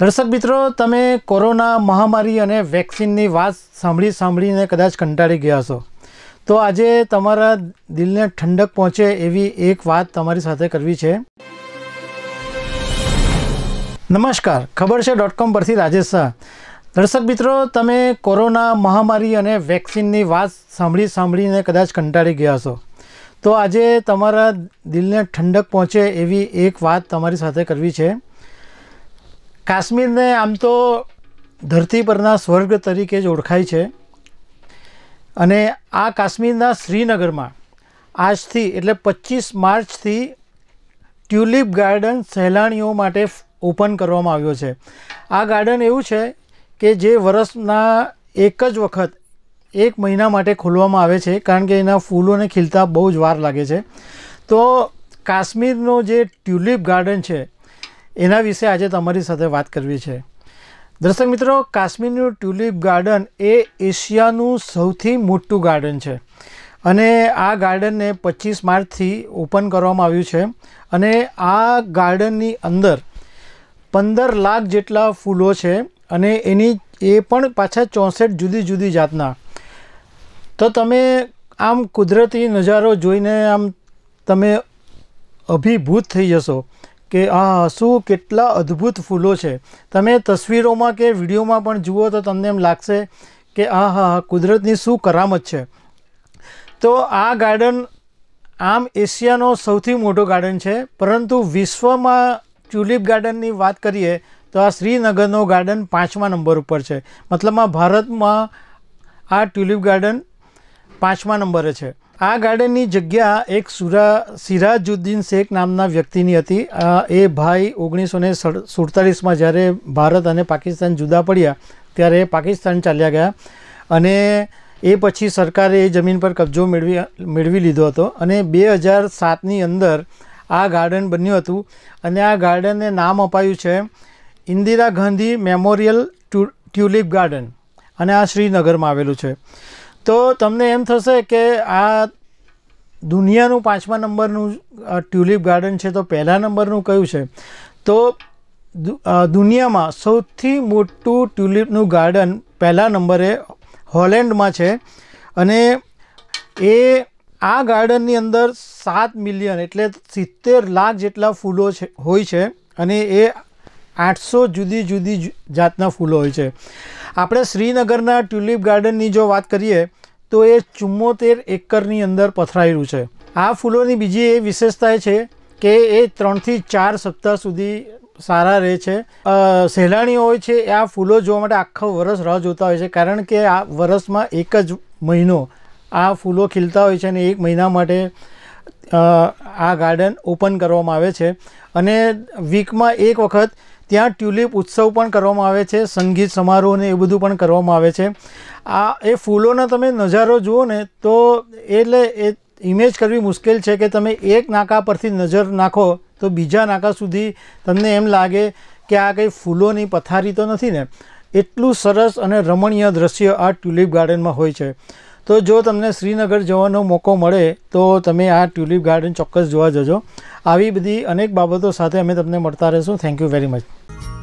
દર્શક મિત્રો તમે કોરોના મહામારી અને વેક્સિનની વાત સાંભળી સાંભળીને કદાચ કંટાળી ગયા હશો તો આજે તમારા દિલને ઠંડક પહોંચે એવી એક વાત તમારી સાથે કરવી છે નમસ્કાર ખબર છે ડોટ કોમ પરથી રાજેશ શાહ દર્શક મિત્રો તમે કોરોના મહામારી અને વેક્સિનની વાત સાંભળી સાંભળીને કદાચ કંટાળી ગયા હશો તો આજે તમારા દિલને ઠંડક પહોંચે એવી એક વાત તમારી સાથે કરવી છે કાશ્મીરને આમ તો ધરતી પરના સ્વર્ગ તરીકે જ ઓળખાય છે અને આ કાશ્મીરના શ્રીનગરમાં આજથી એટલે પચીસ માર્ચથી ટ્યુલિપ ગાર્ડન સહેલાણીઓ માટે ઓપન કરવામાં આવ્યો છે આ ગાર્ડન એવું છે કે જે વરસના એક જ વખત એક મહિના માટે ખોલવામાં આવે છે કારણ કે એના ફૂલોને ખીલતા બહુ જ વાર લાગે છે તો કાશ્મીરનો જે ટ્યુલિપ ગાર્ડન છે એના વિશે આજે તમારી સાથે વાત કરવી છે દર્શક મિત્રો કાશ્મીરનું ટ્યુલિપ ગાર્ડન એ એશિયાનું સૌથી મોટું ગાર્ડન છે અને આ ગાર્ડનને પચીસ માર્ચથી ઓપન કરવામાં આવ્યું છે અને આ ગાર્ડનની અંદર પંદર લાખ જેટલા ફૂલો છે અને એની એ પણ પાછા ચોસઠ જુદી જુદી જાતના તો તમે આમ કુદરતી નજારો જોઈને આમ તમે અભિભૂત થઈ જશો કે આ હસુ કેટલા અદ્ભુત ફૂલો છે તમે તસવીરોમાં કે વિડીયોમાં પણ જુઓ તો તમને એમ લાગશે કે આ હા કુદરતની શું કરામત છે તો આ ગાર્ડન આમ એશિયાનો સૌથી મોટો ગાર્ડન છે પરંતુ વિશ્વમાં ટ્યુલિપ ગાર્ડનની વાત કરીએ તો આ શ્રીનગરનો ગાર્ડન પાંચમા નંબર ઉપર છે મતલબમાં ભારતમાં આ ટ્યુલિપ ગાર્ડન પાંચમા નંબરે છે આ ગાર્ડનની જગ્યા એક સુરા સિરાજુદ્દીન શેખ નામના વ્યક્તિની હતી એ ભાઈ ઓગણીસો ને સુડતાલીસમાં જ્યારે ભારત અને પાકિસ્તાન જુદા પડ્યા ત્યારે પાકિસ્તાન ચાલ્યા ગયા અને એ પછી સરકારે એ જમીન પર કબજો મેળવી મેળવી લીધો હતો અને બે હજાર સાતની અંદર આ ગાર્ડન બન્યું હતું અને આ ગાર્ડનને નામ અપાયું છે Indira Gandhi memorial tulip garden અને આ શ્રીનગરમાં આવેલું છે તો તમને એમ થશે કે આ દુનિયાનું પાંચમા નંબરનું ટ્યુલિપ ગાર્ડન છે તો પહેલા નંબરનું કયું છે તો દુનિયામાં સૌથી મોટું ટ્યુલિપનું ગાર્ડન પહેલા નંબરે હોલેન્ડમાં છે અને એ આ ગાર્ડનની અંદર સાત મિલિયન એટલે સિત્તેર લાખ જેટલા ફૂલો છે હોય છે અને એ આઠસો જુદી જુદી જાતના ફૂલો હોય છે આપણે શ્રીનગરના ટ્યુલિપ ગાર્ડનની જો વાત કરીએ તો એ ચુમ્મોતેર એકરની અંદર પથરાયેલું છે આ ફૂલોની બીજી એ વિશેષતા છે કે એ ત્રણથી ચાર સપ્તાહ સુધી સારા રહે છે સહેલાણીઓ હોય છે આ ફૂલો જોવા માટે આખો વરસ રાહ જોતા હોય છે કારણ કે આ વરસમાં એક જ મહિનો આ ફૂલો ખીલતા હોય છે અને એક મહિના માટે આ ગાર્ડન ઓપન કરવામાં આવે છે અને વીકમાં એક વખત ત્યાં ટ્યુલિપ ઉત્સવ પણ કરવામાં આવે છે સંગીત સમારોહ ને એ બધું પણ કરવામાં આવે છે આ એ ફૂલોનો તમે નજારો જુઓ ને તો એટલે એ ઇમેજ કરવી મુશ્કેલ છે કે તમે એક નાકા પરથી નજર નાખો તો બીજા નાકા સુધી તમને એમ લાગે કે આ કંઈ ફૂલોની પથારી તો નથી ને એટલું સરસ અને રમણીય દ્રશ્ય આ ટ્યુલિપ ગાર્ડનમાં હોય છે તો જો તમને શ્રીનગર જવાનો મોકો મળે તો તમે આ ટ્યુલિપ ગાર્ડન ચોક્કસ જોવા જજો આવી બધી અનેક બાબતો સાથે અમે તમને મળતા રહીશું થેન્ક યુ વેરી મચ